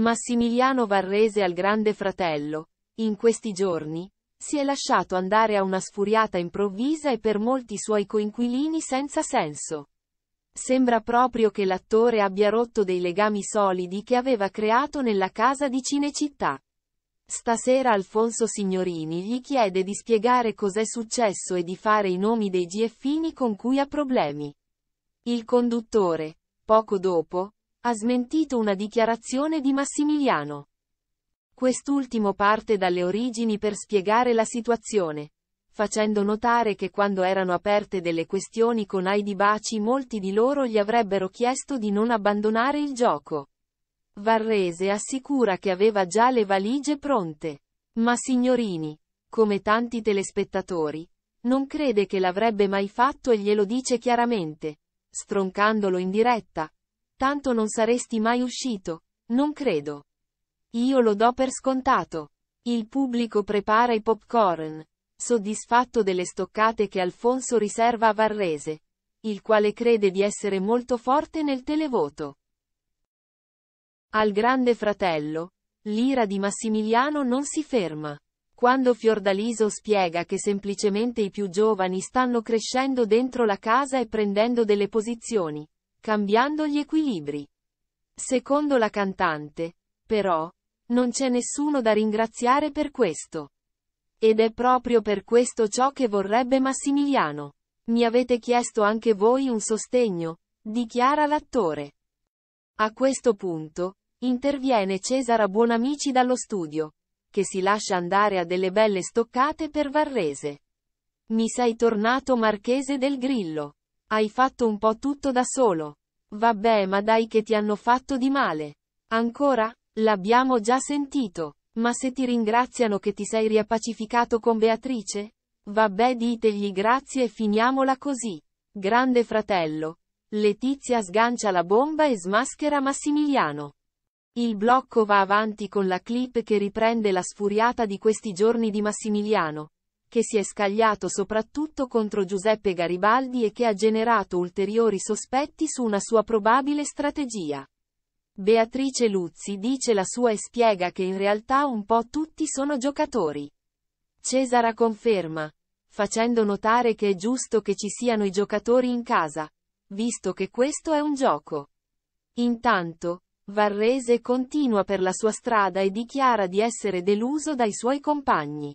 Massimiliano Varrese al Grande Fratello, in questi giorni, si è lasciato andare a una sfuriata improvvisa e per molti suoi coinquilini senza senso. Sembra proprio che l'attore abbia rotto dei legami solidi che aveva creato nella casa di Cinecittà. Stasera Alfonso Signorini gli chiede di spiegare cos'è successo e di fare i nomi dei GFini con cui ha problemi. Il conduttore, poco dopo, ha smentito una dichiarazione di Massimiliano. Quest'ultimo parte dalle origini per spiegare la situazione, facendo notare che quando erano aperte delle questioni con Heidi Baci molti di loro gli avrebbero chiesto di non abbandonare il gioco. Varrese assicura che aveva già le valigie pronte. Ma signorini, come tanti telespettatori, non crede che l'avrebbe mai fatto e glielo dice chiaramente, stroncandolo in diretta, tanto non saresti mai uscito. Non credo. Io lo do per scontato. Il pubblico prepara i popcorn, soddisfatto delle stoccate che Alfonso riserva a Varrese, il quale crede di essere molto forte nel televoto. Al Grande Fratello, l'ira di Massimiliano non si ferma. Quando Fiordaliso spiega che semplicemente i più giovani stanno crescendo dentro la casa e prendendo delle posizioni, cambiando gli equilibri. Secondo la cantante, però, non c'è nessuno da ringraziare per questo. Ed è proprio per questo ciò che vorrebbe Massimiliano. Mi avete chiesto anche voi un sostegno, dichiara l'attore. A questo punto, interviene Cesara Buonamici dallo studio, che si lascia andare a delle belle stoccate per Varrese. Mi sei tornato marchese del Grillo. Hai fatto un po' tutto da solo. Vabbè, ma dai che ti hanno fatto di male. Ancora? L'abbiamo già sentito. Ma se ti ringraziano che ti sei riappacificato con Beatrice? Vabbè, ditegli grazie e finiamola così. Grande fratello. Letizia sgancia la bomba e smaschera Massimiliano. Il blocco va avanti con la clip che riprende la sfuriata di questi giorni di Massimiliano, che si è scagliato soprattutto contro Giuseppe Garibaldi e che ha generato ulteriori sospetti su una sua probabile strategia. Beatrice Luzzi dice la sua e spiega che in realtà un po' tutti sono giocatori. Cesara conferma, facendo notare che è giusto che ci siano i giocatori in casa, visto che questo è un gioco. Intanto, Varrese continua per la sua strada e dichiara di essere deluso dai suoi compagni.